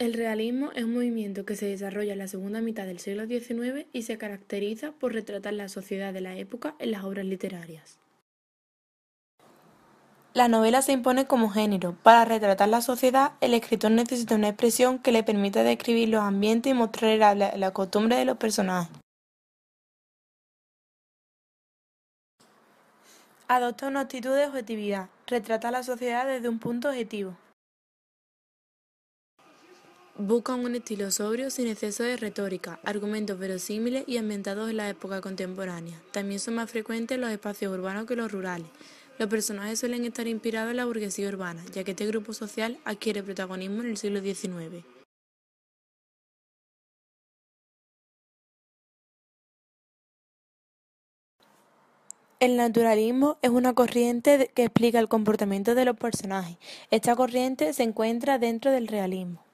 El realismo es un movimiento que se desarrolla en la segunda mitad del siglo XIX y se caracteriza por retratar la sociedad de la época en las obras literarias. La novela se impone como género. Para retratar la sociedad, el escritor necesita una expresión que le permita describir los ambientes y mostrar la, costumbre de los personajes. Adopta una actitud de objetividad. Retrata la sociedad desde un punto objetivo. Buscan un estilo sobrio sin exceso de retórica, argumentos verosímiles y ambientados en la época contemporánea. También son más frecuentes los espacios urbanos que los rurales. Los personajes suelen estar inspirados en la burguesía urbana, ya que este grupo social adquiere protagonismo en el siglo XIX. El naturalismo es una corriente que explica el comportamiento de los personajes. Esta corriente se encuentra dentro del realismo.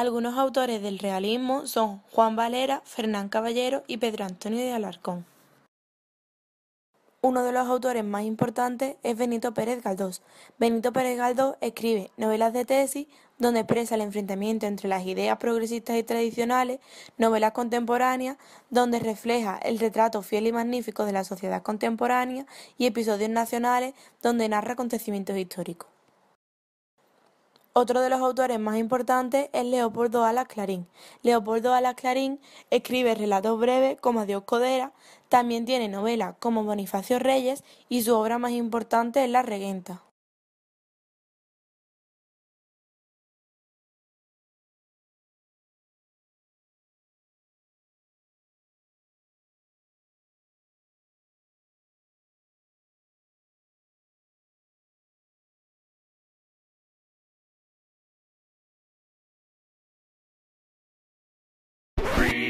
Algunos autores del realismo son Juan Valera, Fernán Caballero y Pedro Antonio de Alarcón. Uno de los autores más importantes es Benito Pérez Galdós. Benito Pérez Galdós escribe novelas de tesis donde expresa el enfrentamiento entre las ideas progresistas y tradicionales, novelas contemporáneas donde refleja el retrato fiel y magnífico de la sociedad contemporánea y episodios nacionales donde narra acontecimientos históricos. Otro de los autores más importantes es Leopoldo Alas Clarín. Leopoldo Alas Clarín escribe relatos breves como Dios Codera, también tiene novelas como Bonifacio Reyes y su obra más importante es La Regenta.